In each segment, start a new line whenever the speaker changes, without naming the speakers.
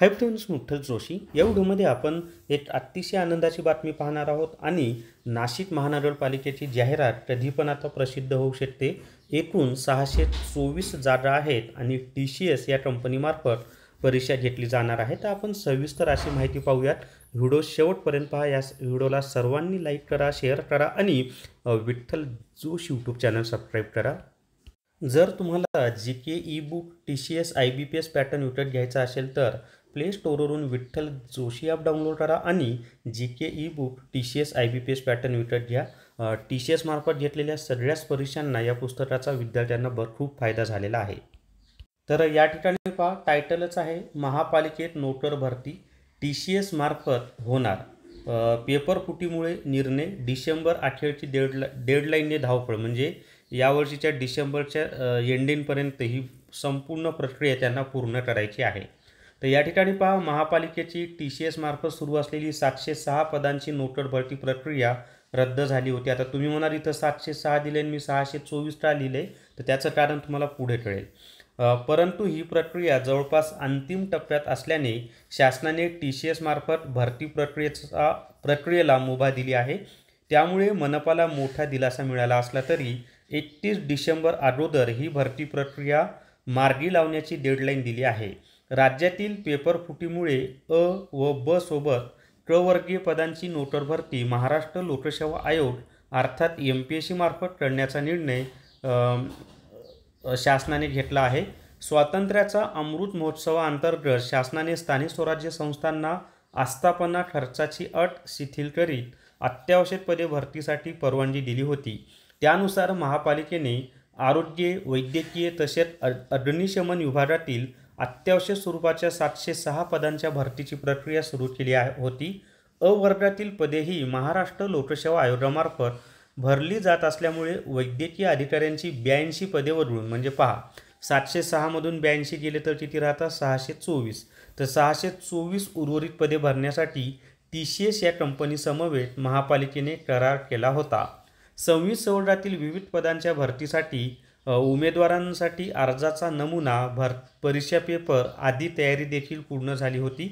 hi friends मुठ्ठल Joshi या व्हिडिओमध्ये आपण एक अतिशय आनंदाची बातमी पाहणार आहोत आणि नाशिक महानगरपालिकेची जाहिरात कधी पण आता प्रसिद्ध होऊ शकते एकूण सहाशे चोवीस जागा आहेत आणि टी सी एस या कंपनीमार्फत परीक्षा घेतली जाणार आहे तर आपण सविस्तर अशी माहिती पाहूयात व्हिडिओ शेवटपर्यंत पहा या व्हिडिओला सर्वांनी लाईक करा शेअर करा आणि विठ्ठल जोश यूट्यूब चॅनल सबस्क्राईब करा जर तुम्हाला G K E book T C S I B P S pattern विकत घ्यायचा असेल तर प्ले स्टोअरवरून विठ्ठल जोशी ॲप डाउनलोड करा आणि G K E book T C S I B P S pattern विकत घ्या टी सी एसमार्फत घेतलेल्या सगळ्याच परीक्षांना या पुस्तकाचा विद्यार्थ्यांना भरपूर फायदा झालेला आहे तर या ठिकाणी पहा टायटलच आहे महापालिकेत नोटर भरती टी सी एसमार्फत होणार पेपर फुटीमुळे निर्णय डिसेंबर अखेरची डेडला डेडलाईनने धावपळ म्हणजे यावर्षीच्या डिसेंबरच्या एंडिंगपर्यंत ही संपूर्ण प्रक्रिया त्यांना पूर्ण करायची आहे तर या ठिकाणी पहा महापालिकेची टी सी एसमार्फत सुरू असलेली सातशे सहा पदांची नोकर भरती प्रक्रिया रद्द झाली होती आता तुम्ही म्हणाल इथं सातशे सहा दिले आणि मी सहाशे चोवीस लिहिले तर त्याचं कारण तुम्हाला पुढे कळेल परंतु ही प्रक्रिया जवळपास अंतिम टप्प्यात असल्याने शासनाने टी सी एसमार्फत भरती प्रक्रियेचा प्रक्रियेला मुभा दिली आहे त्यामुळे मनपाला मोठा दिलासा मिळाला असला तरी एकतीस डिसेंबर अगोदर ही भरती प्रक्रिया मार्गी लावण्याची डेडलाईन दिली आहे राज्यातील पेपरफुटीमुळे अ व ब सोबत प्रवर्गीय पदांची नोटर भरती महाराष्ट्र लोकसेवा आयोग अर्थात एम पी एस सी मार्फत करण्याचा निर्णय शासनाने घेतला आहे स्वातंत्र्याचा अमृत महोत्सवाअंतर्गत शासनाने स्थानिक स्वराज्य संस्थांना आस्थापना खर्चाची अट शिथिल करीत अत्यावश्यक पदे भरतीसाठी परवानगी दिली होती त्यानुसार महापालिकेने आरोग्य वैद्यकीय तसेच अग्निशमन विभागातील अत्यावश्यक स्वरूपाच्या सातशे सहा पदांच्या भरतीची प्रक्रिया सुरू केली आहे होती अवर्गातील पदेही महाराष्ट्र लोकसेवा आयोगामार्फत भरली जात असल्यामुळे वैद्यकीय अधिकाऱ्यांची ब्याऐंशी पदे वगळून म्हणजे पहा सातशे सहामधून ब्याऐंशी गेले तर किती राहतात सहाशे चोवीस तर सहाशे चोवीस उर्वरित पदे भरण्यासाठी टी सी एस या कंपनीसमवेत महापालिकेने करार केला होता सव्वीस सवर्गातील विविध पदांच्या भरतीसाठी उमेदवारांसाठी अर्जाचा नमुना भर परीक्षा पेपर आदी तयारी देखील पूर्ण झाली होती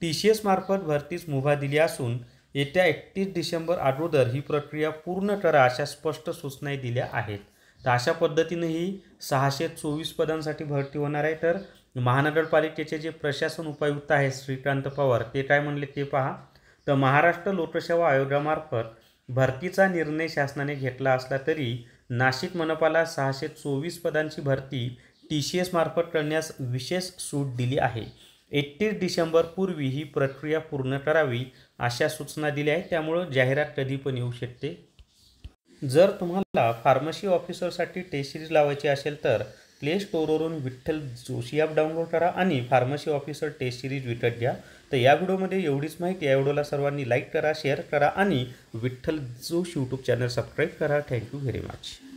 टी सी एसमार्फत भरतीस मुभा दिली असून येत्या एकतीस डिसेंबर अगोदर ही प्रक्रिया पूर्ण करा अशा स्पष्ट सूचनाही दिल्या आहेत तर अशा पद्धतीने ही सहाशे चोवीस पदांसाठी भरती होणार आहे तर महानगरपालिकेचे जे प्रशासन उपायुक्त आहेत श्रीकांत पवार ते काय म्हणले ते पहा तर महाराष्ट्र लोकसेवा आयोगामार्फत भरतीचा निर्णय शासनाने घेतला असला तरी नाशिक मनपाला सहाशे चोवीस पदांची भरती टी सी एस मार्फत करण्यास विशेष सूट दिली आहे एकतीस डिसेंबरपूर्वी ही प्रक्रिया पूर्ण करावी अशा सूचना दिल्या आहेत त्यामुळं जाहिरात कधी पण येऊ शकते जर तुम्हाला फार्मसी ऑफिसरसाठी टेस्ट सिरीज लावायची असेल तर प्ले स्टोअरवरून विठ्ठल जोशी ॲप डाउनलोड करा आणि फार्मसी ऑफिसर टेस्ट सिरीज विकत घ्या तर या व्हिडिओमध्ये एवढीच माहिती या व्हिडिओला सर्वांनी लाईक करा शेअर करा आणि Vitthal Joshi YouTube channel subscribe करा थँक्यू व्हेरी मच